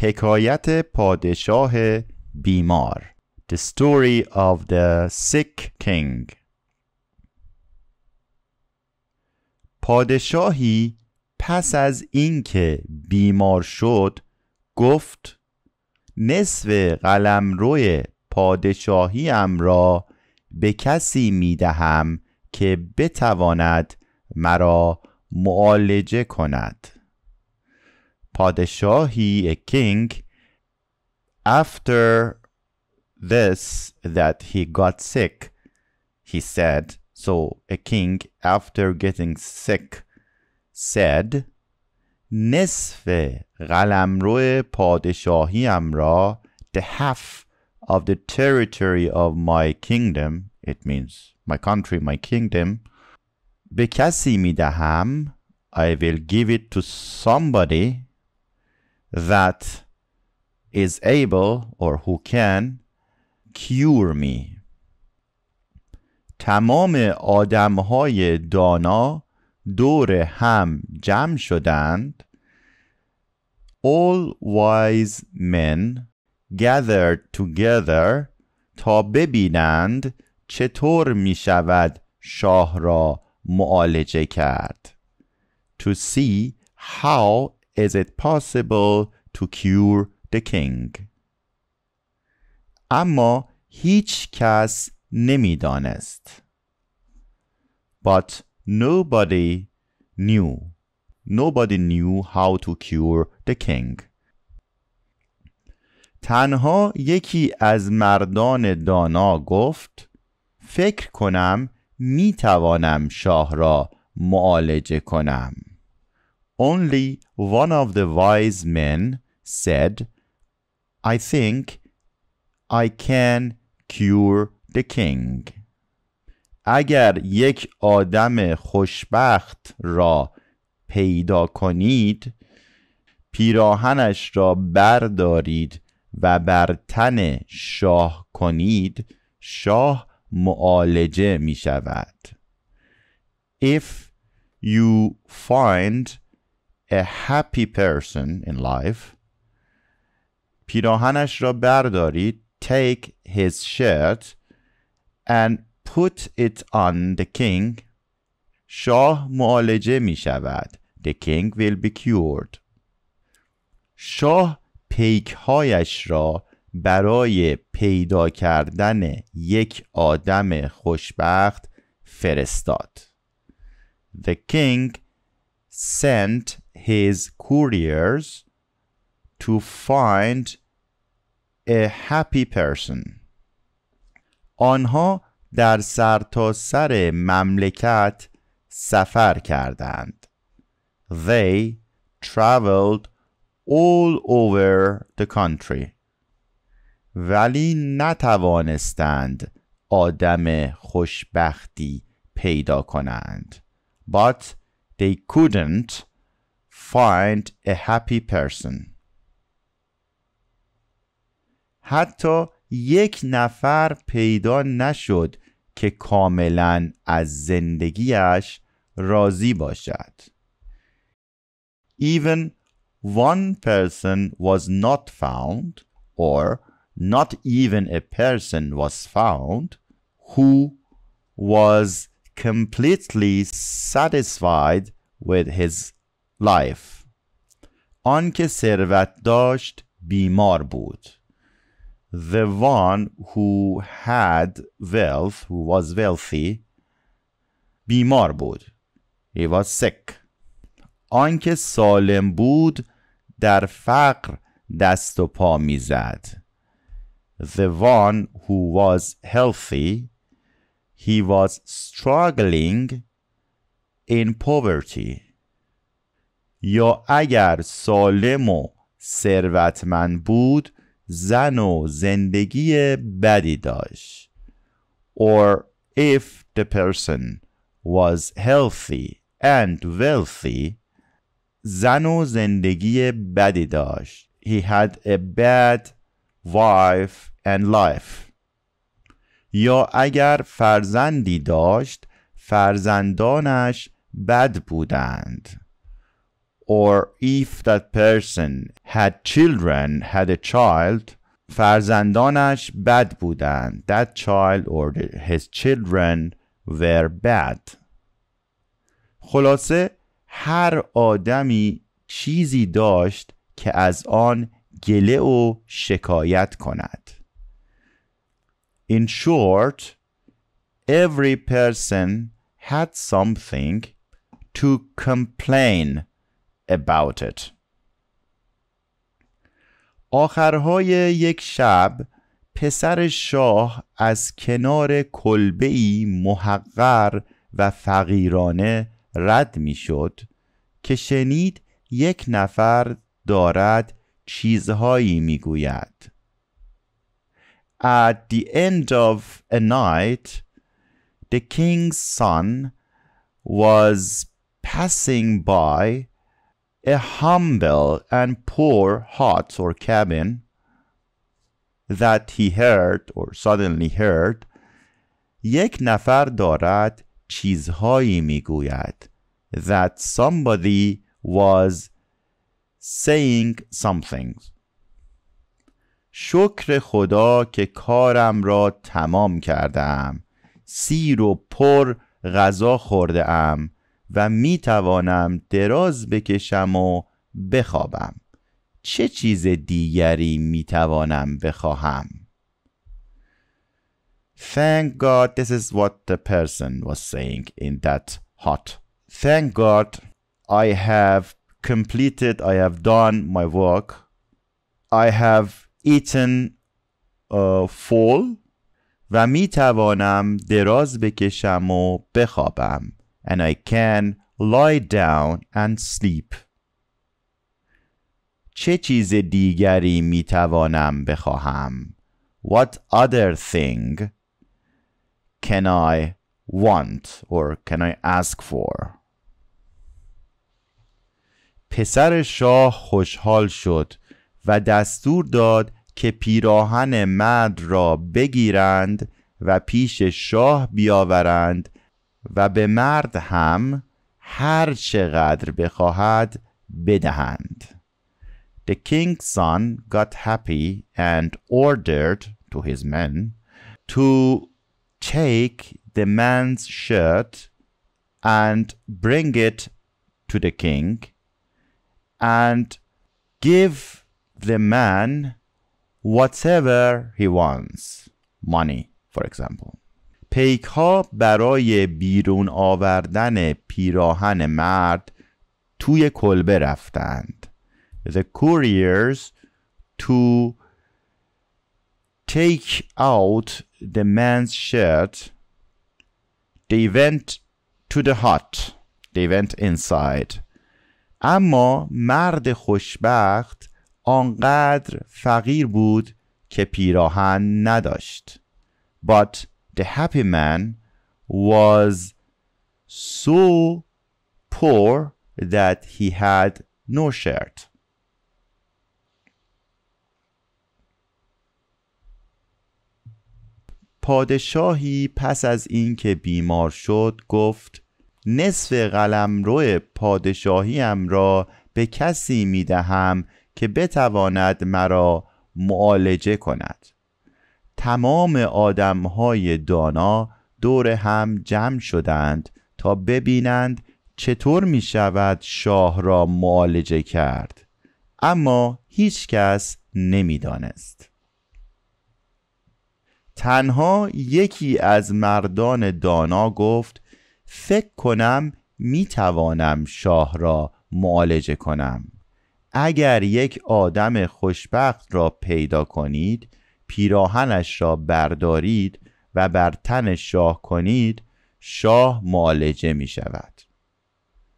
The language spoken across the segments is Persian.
حکایت پادشاه بیمار The story of the sick king پادشاهی پس از اینکه بیمار شد گفت نصف روی پادشاهیم را به کسی می دهم که بتواند مرا معالجه کند Padishahi, a king, after this that he got sick, he said. So a king, after getting sick, said, نصف قلمرو پادشاهیم را the half of the territory of my kingdom it means my country my kingdom به کسی می دهم I will give it to somebody that is able or who can cure me تمام آدم های دانا دور هم جمع شدند All wise men gathered together تا ببینند چطور می شود شاه را معالجه کرد To see how Is it possible to cure the king? اما هیچ کس دانست But nobody knew. Nobody knew how to cure the king. تنها یکی از مردان دانا گفت فکر کنم می توانم شاه را معالجه کنم. Only one of the wise men said, I think I can cure the king. اگر یک آدم خوشبخت را پیدا کنید پیراهنش را بردارید و بر تن شاه کنید شاه معالجه می شود If you find a happy person in life پیراهنش را بردارید take his shirt and put it on the king شاه معالجه می شود the king will be cured شاه پیکهایش را برای پیدا کردن یک آدم خوشبخت فرستاد The king sent his couriers to find a happy person. آنها در سرتاسر سر مملکت سفر کردند. They traveled all over the country. ولی نتوانستند آدم خوشبختی پیدا کنند. But they couldn't find a happy person. حتی یک نفر پیدا نشد که کاملا از زندگیش راضی باشد. Even one person was not found or not even a person was found who was completely satisfied with his life آنکه ثروت داشت بیمار بود the one who had wealth who was wealthy بیمار بود he was sick آنکه سالم بود در فقر دست و پا میزد the one who was healthy he was struggling in poverty یا اگر سالم و ثروتمند بود زن و زندگی بدی داشت or if the person was healthy and wealthy زن و زندگی بدی داشت he had a bad wife and life یا اگر فرزندی داشت فرزندانش بد بودند or if that person had children had a child فرزندانش بد بودند that child or his children were bad خلاصه هر آدمی چیزی داشت که از آن گله و شکایت کند In short, every person had something to complain about it. آخرهای یک شب پسر شاه از کنار ای محقر و فقیرانه رد میشد که شنید یک نفر دارد چیزهایی میگوید at the end of a night, the king's son was passing by a humble and poor hut or cabin that he heard or suddenly heard یک نفر دارد چیزهایی میگوید that somebody was saying something. شکر خدا که کارم را تمام کردم سیر و پر غذا خورده ام و می توانم دراز بکشم و بخوابم چه چیز دیگری می توانم بخواهم Thank God this is what the person was saying in that hut Thank God I have completed I have done my work I have ایتن فول uh, و می توانم دراز بکشم و بخوابم and I can lie down and sleep چه چیز دیگری می توانم بخواهم What other thing can I want or can I ask for پسر شاه خوشحال شد و دستور داد که پیراهن مرد را بگیرند و پیش شاه بیاورند و به مرد هم هر چقدر بخواهد بدهند The king's son got happy and ordered to his men to take the man's shirt and bring it to the king and give the man whatever he wants money for example پیک ها برای بیرون آوردن پیراهن مرد توی کلبه رفتند the couriers to take out the man's shirt they went to the hut they went inside اما مرد خوشبخت آنقدر فقیر بود که پیراهن نداشت but the happy man was so poor that he had no shirt پادشاهی پس از اینکه بیمار شد گفت نصف قلم روی پادشاهیم را به کسی می دهم که بتواند مرا معالجه کند تمام آدم های دانا دور هم جمع شدند تا ببینند چطور می شود شاه را معالجه کرد اما هیچ کس نمی دانست. تنها یکی از مردان دانا گفت فکر کنم می توانم شاه را معالجه کنم اگر یک آدم خوشبخت را پیدا کنید پیراهنش را بردارید و بر تن شاه کنید شاه معالجه می شود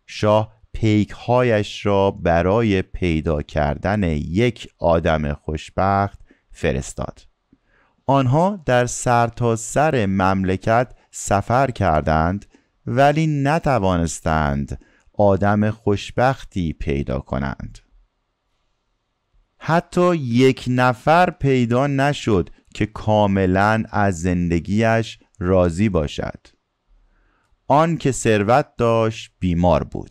شاه پیکهایش را برای پیدا کردن یک آدم خوشبخت فرستاد آنها در سرتاسر سر مملکت سفر کردند ولی نتوانستند آدم خوشبختی پیدا کنند حتی یک نفر پیدا نشد که کاملا از زندگیش راضی باشد آن که ثروت داشت بیمار بود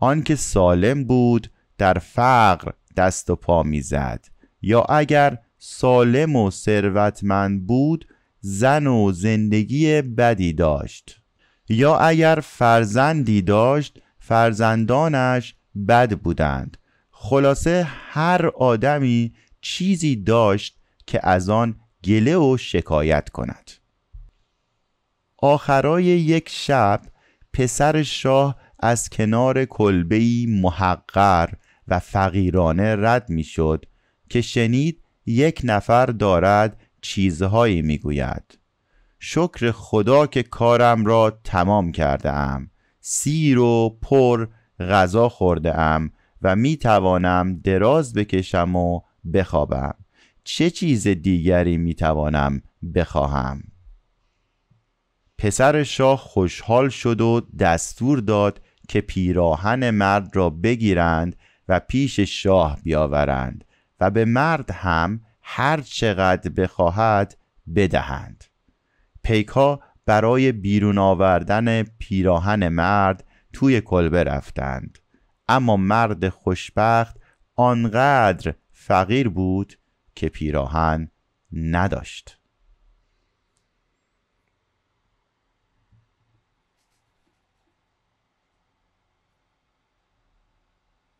آن که سالم بود در فقر دست و پا میزد یا اگر سالم و ثروتمند بود زن و زندگی بدی داشت یا اگر فرزندی داشت فرزندانش بد بودند خلاصه هر آدمی چیزی داشت که از آن گله و شکایت کند آخرای یک شب پسر شاه از کنار کلبهی محقر و فقیرانه رد میشد که شنید یک نفر دارد چیزهایی میگوید شکر خدا که کارم را تمام کرده ام سیر و پر غذا خورده ام و می توانم دراز بکشم و بخوابم چه چیز دیگری می توانم بخواهم پسر شاه خوشحال شد و دستور داد که پیراهن مرد را بگیرند و پیش شاه بیاورند و به مرد هم هر چقدر بخواهد بدهند پیکا برای بیرون آوردن پیراهن مرد توی کلبه رفتند اما مرد خوشبخت آنقدر فقیر بود که پیراهن نداشت